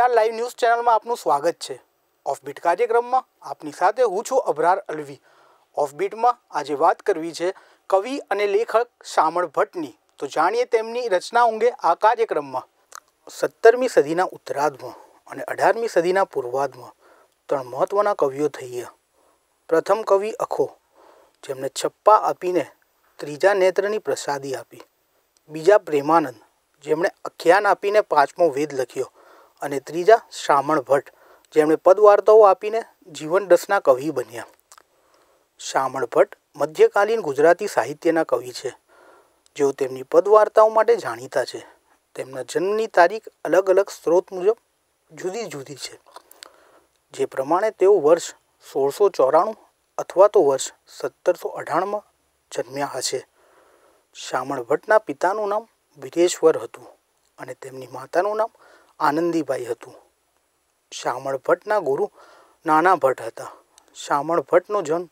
DR live news ચેનલમાં આપનું સ્વાગત છે ઓફબીટ કાર્યક્રમમાં આપની સાથે હું છું અભરાર અલવી ઓફબીટમાં આજે વાત કરવી છે કવિ અને લેખક શામળ ભટ્ટની તો જાણીએ તેમની રચના અંગે આ કાર્યક્રમમાં સત્તરમી સદીના ઉત્તરાર્ધમાં અને અઢારમી સદીના પૂર્વાર્ધમાં ત્રણ મહત્ત્વના કવિઓ થઈ ગયા પ્રથમ કવિ અખો જેમણે છપ્પા આપીને ત્રીજા નેત્રની પ્રસાદી આપી બીજા પ્રેમાનંદ જેમણે અખ્યાન આપીને પાંચમો વેદ લખ્યો અને ત્રીજા શામણ ભટ્ટ જેમણે પદવાર્તાઓ આપીને જીવનરસના કવિ બન્યા શામણ ભટ્ટ મધ્યકાલીન ગુજરાતી સાહિત્યના કવિ છે જેઓ તેમની પદવાર્તાઓ માટે જાણીતા છે તેમના જન્મની તારીખ અલગ અલગ સ્ત્રોત મુજબ જુદી જુદી છે જે પ્રમાણે તેઓ વર્ષ સોળસો ચોરાણું અથવા તો વર્ષ સત્તરસો અઢારમાં જન્મ્યા હશે શામળ ભટ્ટના પિતાનું નામ વિરેશ્વર હતું અને તેમની માતાનું નામ આનંદીબાઈ હતું શામળ ભટ્ટના ગુરુ નાના ભટ્ટ હતા શામળ ભટ્ટનો જન્મ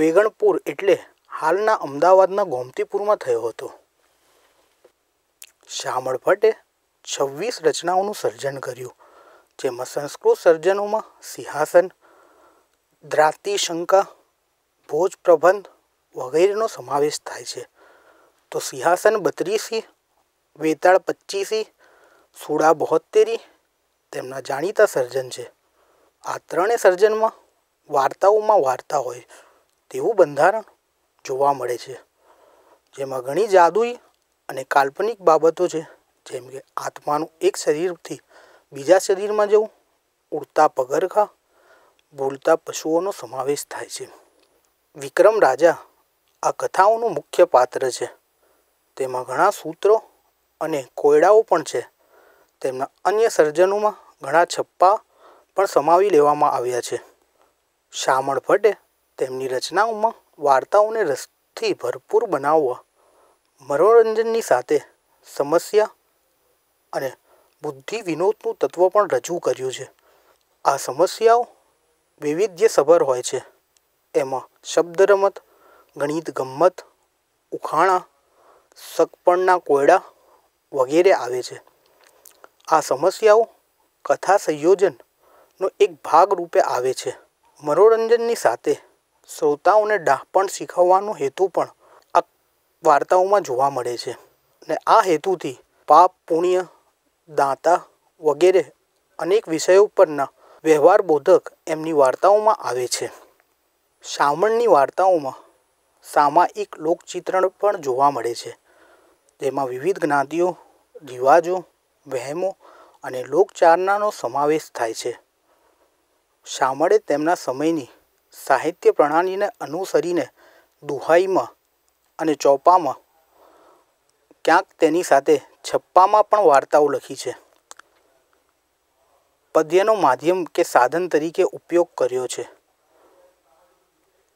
વેગણપુર એટલે હાલના અમદાવાદના ગોમતીપુરમાં થયો હતો શામળ ભટ્ટે છવ્વીસ રચનાઓનું સર્જન કર્યું જેમાં સંસ્કૃત સર્જનોમાં સિંહાસન દ્રાતિશંકા ભોજ પ્રબંધ વગેરેનો સમાવેશ થાય છે તો સિંહાસન બત્રીસી વેતાળ પચ્ચીસી સુડા બહોત્તેરી તેમના જાણીતા સર્જન છે આ ત્રણેય સર્જનમાં વાર્તાઓમાં વાર્તા હોય તેવું બંધારણ જોવા મળે છે જેમાં ઘણી જાદુઈ અને કાલ્પનિક બાબતો છે જેમ કે આત્માનું એક શરીરથી બીજા શરીરમાં જવું ઉડતા પગરખા બોલતા પશુઓનો સમાવેશ થાય છે વિક્રમ રાજા આ કથાઓનું મુખ્ય પાત્ર છે તેમાં ઘણા સૂત્રો અને કોયડાઓ પણ છે તેમના અન્ય સર્જનોમાં ઘણા છપ્પા પણ સમાવી લેવામાં આવ્યા છે શામળ ભટ્ટે તેમની રચનાઓમાં વાર્તાઓને રસથી ભરપૂર બનાવવા મનોરંજનની સાથે સમસ્યા અને બુદ્ધિ વિનોદનું તત્વ પણ રજૂ કર્યું છે આ સમસ્યાઓ વૈવિધ્યસભર હોય છે એમાં શબ્દ રમત ગણિત ગમ્મત ઉખાણા સગપણના કોયડા વગેરે આવે છે આ સમસ્યાઓ કથા સંયોજનનો એક ભાગ રૂપે આવે છે મનોરંજનની સાથે શ્રોતાઓને ડાહપણ શીખવવાનો હેતુ પણ આ વાર્તાઓમાં જોવા મળે છે ને આ હેતુથી પાપ પુણ્ય દાંતા વગેરે અનેક વિષયો પરના વ્યવહાર બોધક એમની વાર્તાઓમાં આવે છે શામણની વાર્તાઓમાં સામાયિક લોકચિત્રણ પણ જોવા મળે છે તેમાં વિવિધ જ્ઞાતિઓ રિવાજો વહેમો અને લોકચારનાનો સમાવેશ થાય છે શામળે તેમના સમયની સાહિત્ય પ્રણાલીને અનુસરીને દુહાઈમાં અને ચોપામાં ક્યાંક તેની સાથે છપ્પામાં પણ વાર્તાઓ લખી છે પદ્યનો માધ્યમ કે સાધન તરીકે ઉપયોગ કર્યો છે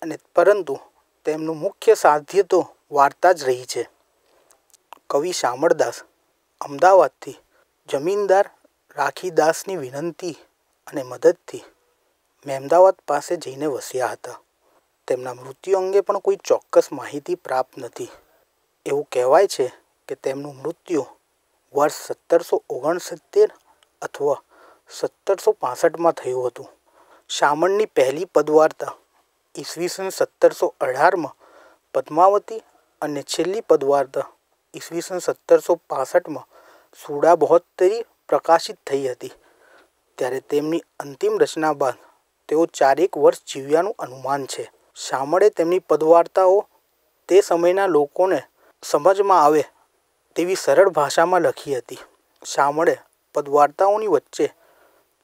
અને પરંતુ તેમનું મુખ્ય સાધ્ય તો વાર્તા જ રહી છે કવિ શામળદાસ અમદાવાદથી જમીનદાર રાખીદાસની વિનંતી અને મદદથી મહેમદાવાદ પાસે જઈને વસ્યા હતા તેમના મૃત્યુ અંગે પણ કોઈ ચોક્કસ માહિતી પ્રાપ્ત નથી એવું કહેવાય છે કે તેમનું મૃત્યુ વર્ષ સત્તરસો ઓગણસિત્તેર અથવા સત્તરસો પાસઠમાં થયું હતું શામણની પહેલી પદવાર્તા ઈસવીસન સત્તરસો અઢારમાં પદ્માવતી અને છેલ્લી પદવાર્તા ઈસવીસન સત્તરસો પાસઠમાં સુડા બહોત્તરી પ્રકાશિત થઈ હતી ત્યારે તેમની અંતિમ રચના બાદ તેઓ ચારેક વર્ષ જીવ્યાનું અનુમાન છે શામળે તેમની પદવાર્તાઓ તે સમયના લોકોને સમજમાં આવે તેવી સરળ ભાષામાં લખી હતી શામળે પદવાર્તાઓની વચ્ચે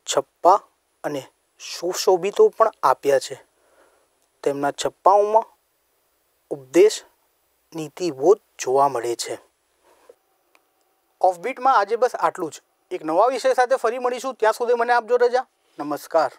છપ્પા અને સુશોભિતો પણ આપ્યા છે તેમના છપ્પાઓમાં ઉપદેશ નીતિબોધ જોવા મળે છે ઓફબીટમાં આજે બસ આટલું જ એક નવા વિષય સાથે ફરી મળીશું ત્યાં સુધી મને આપજો રજા નમસ્કાર